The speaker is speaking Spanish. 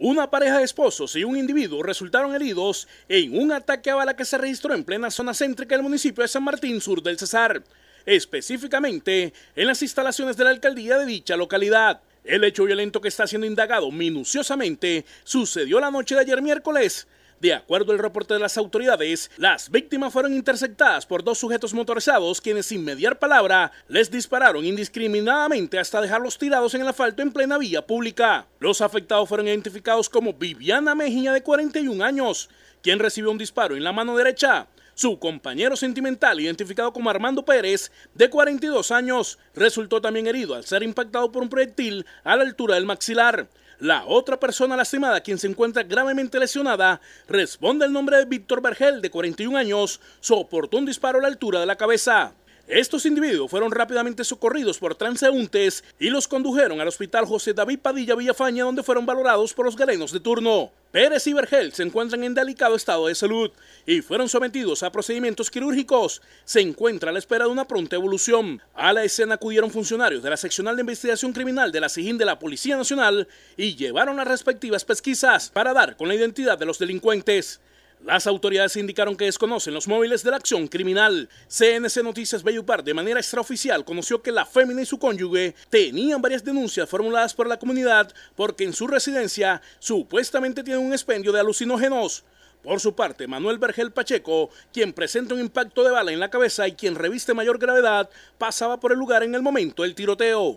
Una pareja de esposos y un individuo resultaron heridos en un ataque a bala que se registró en plena zona céntrica del municipio de San Martín, sur del Cesar, específicamente en las instalaciones de la alcaldía de dicha localidad. El hecho violento que está siendo indagado minuciosamente sucedió la noche de ayer miércoles de acuerdo al reporte de las autoridades, las víctimas fueron interceptadas por dos sujetos motorizados quienes sin mediar palabra les dispararon indiscriminadamente hasta dejarlos tirados en el asfalto en plena vía pública. Los afectados fueron identificados como Viviana Mejía de 41 años, quien recibió un disparo en la mano derecha, su compañero sentimental, identificado como Armando Pérez, de 42 años, resultó también herido al ser impactado por un proyectil a la altura del maxilar. La otra persona lastimada, quien se encuentra gravemente lesionada, responde el nombre de Víctor Vergel, de 41 años, soportó un disparo a la altura de la cabeza. Estos individuos fueron rápidamente socorridos por transeúntes y los condujeron al hospital José David Padilla Villafaña, donde fueron valorados por los galenos de turno. Pérez y Vergel se encuentran en delicado estado de salud y fueron sometidos a procedimientos quirúrgicos. Se encuentra a la espera de una pronta evolución. A la escena acudieron funcionarios de la seccional de investigación criminal de la SIGIN de la Policía Nacional y llevaron las respectivas pesquisas para dar con la identidad de los delincuentes. Las autoridades indicaron que desconocen los móviles de la acción criminal. CNC Noticias Bellupar, de manera extraoficial, conoció que la fémina y su cónyuge tenían varias denuncias formuladas por la comunidad porque en su residencia supuestamente tienen un expendio de alucinógenos. Por su parte, Manuel Vergel Pacheco, quien presenta un impacto de bala en la cabeza y quien reviste mayor gravedad, pasaba por el lugar en el momento del tiroteo.